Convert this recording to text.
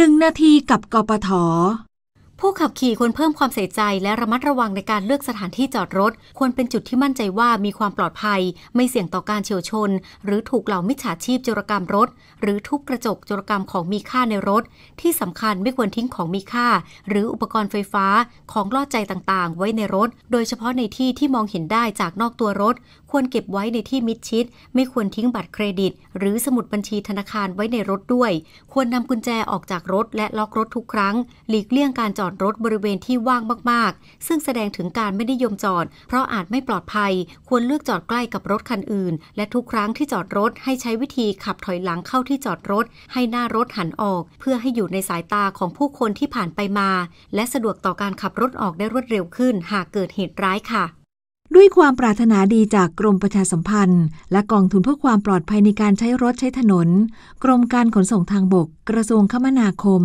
หนึ่งนาทีกับกปทผู้ขับขี่ควรเพิ่มความใส่ใจและระมัดระวังในการเลือกสถานที่จอดรถควรเป็นจุดที่มั่นใจว่ามีความปลอดภัยไม่เสี่ยงต่อการเฉียวชน หรือถูกเหล่ามิจฉาชีพโจรกรรมรถ หรือทุบกระจกโจรกรรมของมีค่าในรถ ที่สำคัญไม่ควรทิ้งของมีค่า หรืออุปกรณ์ไฟฟ้าของลอดใจต่างๆ ไว้ในรถ โดยเฉพาะในที่ที่มองเห็นได้จากนอกตัวรถ ควรเก็บไว้ในที่มิดชิด ไม่ควรทิ้งบัตรเครดิต หรือสมุดบัญชีธนาคารไว้ในรถด้วย ควรนำกุญแจออกจากรถ และล็อกรถทุกครั้ง หลีกเลี่ยงการจอดอดรถบริเวณที่ว่างมากๆ ซึ่งแสดงถึงการไม่นิยมจอด เพราะอาจไม่ปลอดภัย ควรเลือกจอดใกล้กับรถคันอื่น และทุกครั้งที่จอดรถให้ใช้วิธีขับถอยหลังเข้าที่จอดรถ ให้หน้ารถหันออก เพื่อให้อยู่ในสายตาของผู้คนที่ผ่านไปมา และสะดวกต่อการขับรถออกได้รวดเร็วขึ้น หากเกิดเหตุร้ายค่ะ ด้วยความปรารถนาดีจากกรมประชาสัมพันธ์ และกองทุนเพื่อความปลอดภัยในการใช้รถใช้ถนน กรมการขนส่งทางบก กระทรวงคมนาคม